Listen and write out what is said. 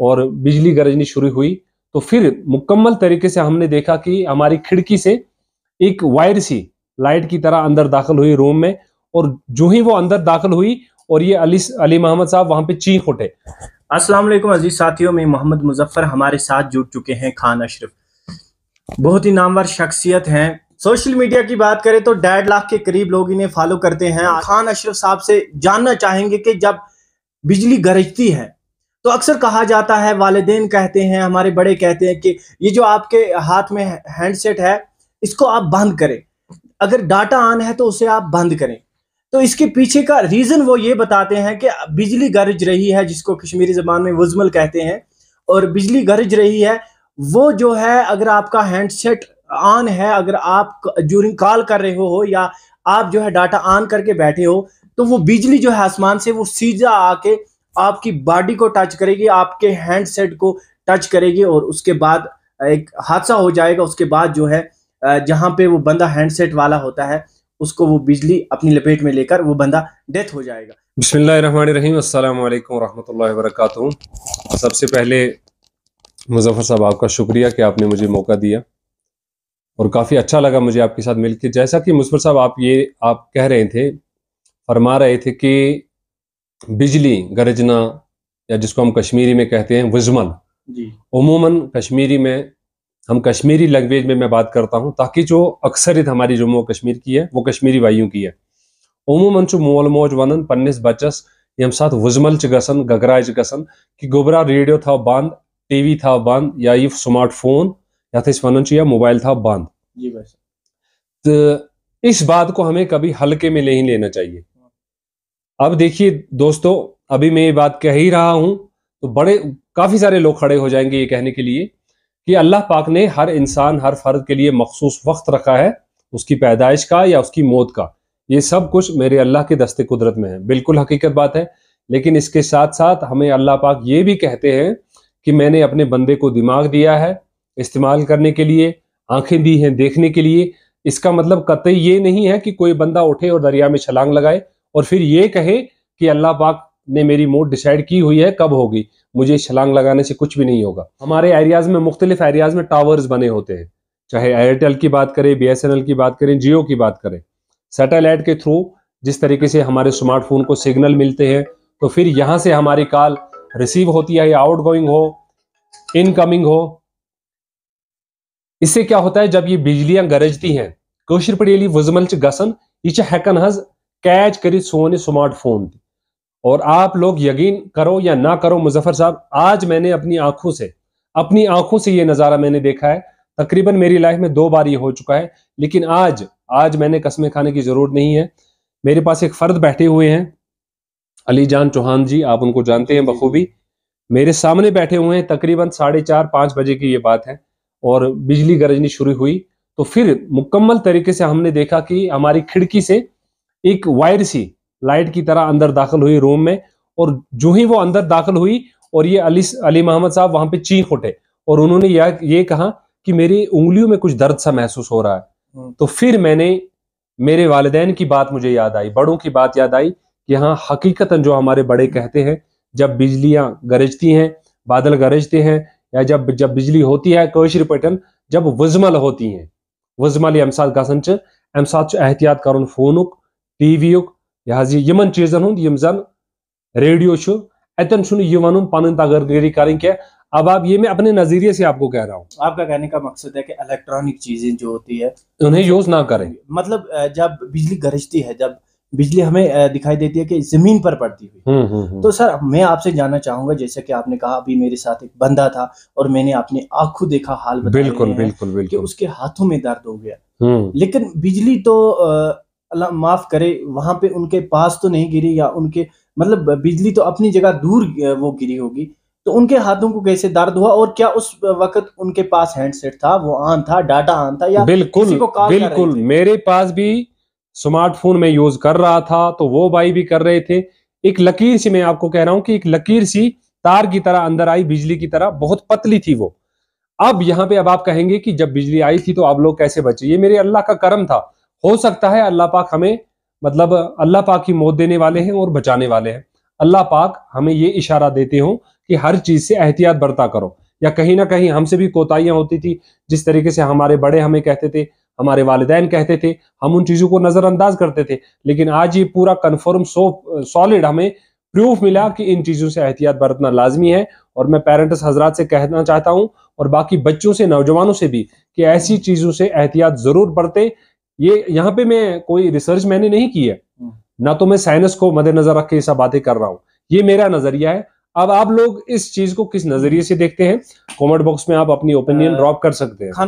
और बिजली गरजनी शुरू हुई तो फिर मुकम्मल तरीके से हमने देखा कि हमारी खिड़की से एक वायर सी लाइट की तरह अंदर दाखिल हुई रूम में और जो ही वो अंदर दाखिल हुई और ये अली अली मोहम्मद साहब वहां पे चीख उठे अस्सलाम वालेकुम अजीज साथियों में मोहम्मद मुजफ्फर हमारे साथ जुड़ चुके हैं खान अशरफ बहुत ही नामवर शख्सियत हैं सोशल मीडिया की बात करें तो डेढ़ लाख के करीब लोग इन्हें फॉलो करते हैं खान अशरफ साहब से जानना चाहेंगे कि जब बिजली गरजती है तो अक्सर कहा जाता है वालदेन कहते हैं हमारे बड़े कहते हैं कि ये जो आपके हाथ में हैंडसेट है इसको आप बंद करें अगर डाटा ऑन है तो उसे आप बंद करें तो इसके पीछे का रीज़न वो ये बताते हैं कि बिजली गरज रही है जिसको कश्मीरी ज़बान में वजमल कहते हैं और बिजली गरज रही है वो जो है अगर आपका हैंडसेट ऑन है अगर आप जूरिंग कॉल कर रहे हो या आप जो है डाटा ऑन करके बैठे हो तो वो बिजली जो है आसमान से वो सीधा आके आपकी बॉडी को टच करेगी आपके हैंडसेट को टच करेगी और उसके बाद एक हादसा हो जाएगा उसके बाद जो है जहाँ पे वो बंदा हैंडसेट वाला होता है उसको वो बिजली अपनी लपेट में लेकर वो बंदा डेथ हो जाएगा बसमीम अल्लाम वरहमल वर्क सबसे पहले मुजफ्फर साहब आपका शुक्रिया कि आपने मुझे मौका दिया और काफ़ी अच्छा लगा मुझे आपके साथ मिलकर जैसा कि मुजफ्फर साहब आप ये आप कह रहे थे फरमा रहे थे कि बिजली गरजना या जिसको हम कश्मीरी में कहते हैं वजमल उमूमन कश्मीरी में हम कश्मीरी लैंग्वेज में मैं बात करता हूँ ताकि जो अक्सरियत हमारी जम्मू कश्मीर की है वो कश्मीरी वायु की है उमूमन मोल मोज वन पन्नस बचस यम साथ वजमल गसन च गसन कि गोबरा रेडियो था बंद टी वी था बंद या ये स्मार्ट फोन तो वन या मोबाइल था बंद तो इस बात को हमें कभी हल्के में नहीं लेना चाहिए अब देखिए दोस्तों अभी मैं ये बात कह ही रहा हूं तो बड़े काफी सारे लोग खड़े हो जाएंगे ये कहने के लिए कि अल्लाह पाक ने हर इंसान हर फर्द के लिए मखसूस वक्त रखा है उसकी पैदाइश का या उसकी मौत का ये सब कुछ मेरे अल्लाह के दस्ते कुदरत में है बिल्कुल हकीकत बात है लेकिन इसके साथ साथ हमें अल्लाह पाक ये भी कहते हैं कि मैंने अपने बंदे को दिमाग दिया है इस्तेमाल करने के लिए आंखें दी हैं देखने के लिए इसका मतलब कतई ये नहीं है कि कोई बंदा उठे और दरिया में छलांग लगाए और फिर ये कहे कि अल्लाह पाक ने मेरी मोड डिसाइड की हुई है कब होगी मुझे छलांग लगाने से कुछ भी नहीं होगा हमारे एरियाज में मुख्तलिफ एरियाज में टावर्स बने होते हैं चाहे एयरटेल की बात करें बी की बात करें जियो की बात करें सैटेलाइट के थ्रू जिस तरीके से हमारे स्मार्टफोन को सिग्नल मिलते हैं तो फिर यहाँ से हमारी कॉल रिसीव होती है या आउट गोइंग हो इनकमिंग हो इससे क्या होता है जब ये बिजलियां गरजती हैं कौशर पे वजमल गसन यह हेकन हज कैच करी सोने स्मार्टफोन थी और आप लोग यकीन करो या ना करो मुजफ्फर साहब आज मैंने अपनी आंखों से अपनी आंखों से ये नज़ारा मैंने देखा है तकरीबन मेरी लाइफ में दो बार ये हो चुका है लेकिन आज आज मैंने कस्में खाने की ज़रूरत नहीं है मेरे पास एक फ़र्द बैठे हुए हैं अली जान चौहान जी आप उनको जानते हैं बखूबी मेरे सामने बैठे हुए हैं तकरीबन साढ़े चार पाँच बजे की ये बात है और बिजली गरजनी शुरू हुई तो फिर मुकम्मल तरीके से हमने देखा कि हमारी खिड़की से एक वायर सी लाइट की तरह अंदर दाखिल हुई रूम में और जो ही वो अंदर दाखिल हुई और ये अली अली मोहम्मद साहब वहां पे चीख उठे और उन्होंने यह ये कहा कि मेरी उंगलियों में कुछ दर्द सा महसूस हो रहा है हम्म। तो फिर मैंने मेरे वालदेन की बात मुझे याद आई बड़ों की बात याद आई कि हाँ हकीकता जो हमारे बड़े कहते हैं जब बिजलियां गरजती हैं बादल गरजते हैं या जब जब बिजली होती है कोशिश पटन जब वजमल होती हैं वजमल अमसाद गसन एम एहतियात कर फोनुक ٹی وی یُک یہِ حظ یہِ یِمن چیٖزن ہُنٛد یِم زن ریڈیو چھُ اتٮ۪ن چھُنہٕ یہِ وَنُن अब आप ये मैं अपने नजरिए से आपको कह रहा हूँ आपका कहने का मकसद है कि इलेक्ट्रॉनिक चीजें जो होती है उन्हें यूज ना करें मतलब जब बिजली गरजती है जब बिजली हमें दिखाई देती है कि जमीन पर पड़ती हुई तो सर मैं आपसे जानना चाहूंगा जैसे कि आपने कहा अभी मेरे साथ एक बंदा था और मैंने अपने आंखों देखा हाल बिल्कुल बिल्कुल बिल्कुल उसके हाथों में दर्द हो गया हम्म। लेकिन बिजली तो अल्लाह माफ़ करे वहाँ पे उनके पास तो नहीं गिरी या उनके मतलब बिजली तो अपनी जगह दूर वो गिरी होगी तो उनके हाथों को कैसे दर्द हुआ और क्या उस वक्त उनके पास हैंडसेट था वो ऑन था डाटा ऑन था या बिल्कुल किसी को बिल्कुल मेरे पास भी स्मार्टफोन में यूज कर रहा था तो वो भाई भी कर रहे थे एक लकीर सी मैं आपको कह रहा हूं कि एक लकीर सी तार की तरह अंदर आई बिजली की तरह बहुत पतली थी वो अब यहाँ पे अब आप कहेंगे कि जब बिजली आई थी तो आप लोग कैसे बचे ये मेरे अल्लाह का करम था हो सकता है अल्लाह पाक हमें मतलब अल्लाह पाक की मौत देने वाले हैं और बचाने वाले हैं अल्लाह पाक हमें ये इशारा देते हो कि हर चीज़ से एहतियात बरता करो या कहीं ना कहीं हमसे भी कोताहियां होती थी जिस तरीके से हमारे बड़े हमें कहते थे हमारे वालदेन कहते थे हम उन चीज़ों को नज़रअंदाज करते थे लेकिन आज ये पूरा कन्फर्म सो सॉलिड हमें प्रूफ मिला कि इन चीज़ों से एहतियात बरतना लाजमी है और मैं पेरेंट्स हजरात से कहना चाहता हूं और बाकी बच्चों से नौजवानों से भी कि ऐसी चीज़ों से एहतियात ज़रूर बरतें ये यहाँ पे मैं कोई रिसर्च मैंने नहीं की है हम्म। ना तो मैं साइंस को मद्देनजर रख के ये सब बातें कर रहा हूँ ये मेरा नजरिया है अब आप लोग इस चीज को किस नजरिए से देखते हैं कॉमेंट बॉक्स में आप अपनी ओपिनियन ड्रॉप कर सकते हैं